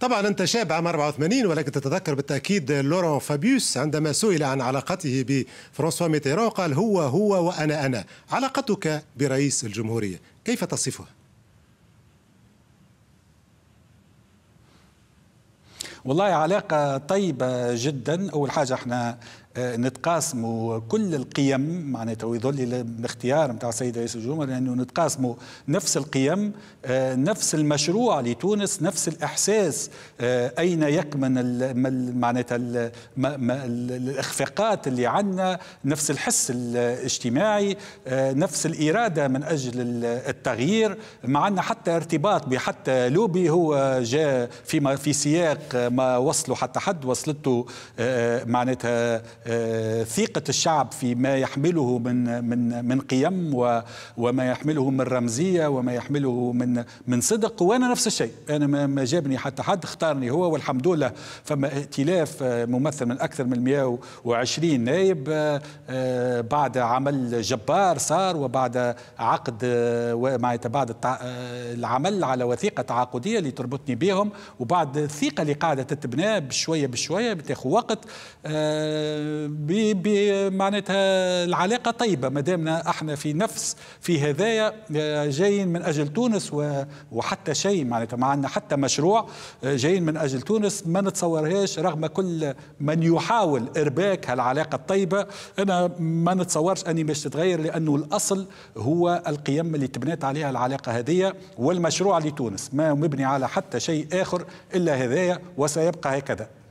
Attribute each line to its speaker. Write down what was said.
Speaker 1: طبعا انت شاب عام 84 ولكن تتذكر بالتاكيد لورون فابيوس عندما سئل عن علاقته بفرانسوا ميتيرون قال هو هو وانا انا علاقتك برئيس الجمهوريه كيف تصفها
Speaker 2: والله علاقة طيبة جدا أول حاجة احنا آه، نتقاسموا كل القيم معناتها ويظل الاختيار نتاع السيد رئيس الجمهورية لأنه نتقاسموا نفس القيم آه، نفس المشروع لتونس نفس الإحساس آه، أين يكمن معناتها الإخفاقات اللي عندنا نفس الحس الاجتماعي نفس الإرادة من أجل التغيير ما عندنا حتى ارتباط بحتى لوبي هو جاء فيما في سياق ما وصلوا حتى حد وصلته معناتها آه، ثقة الشعب في ما يحمله من من من قيم وما يحمله من رمزية وما يحمله من من صدق وأنا نفس الشيء أنا ما جابني حتى حد اختارني هو والحمد لله فما ائتلاف آه، ممثل من أكثر من 120 نائب آه، بعد عمل جبار صار وبعد عقد ومع بعد العمل على وثيقة تعاقدية اللي تربطني بهم وبعد الثقة اللي قاعدة تتبنى بشوية بشوية بتاخذ وقت بمعناتها العلاقة طيبة ما دامنا احنا في نفس في هذايا آه، جايين من أجل تونس وحتى شيء معناتها ما عندنا حتى مشروع آه، جايين من أجل تونس ما نتصورهاش رغم كل من يحاول إرباك هالعلاقة الطيبة أنا ما نتصورش أني باش تتغير لأنه الأصل هو القيم اللي تبنات عليها العلاقة هذه والمشروع لتونس ما مبني على حتى شيء آخر إلا هذايا وسيبقى هكذا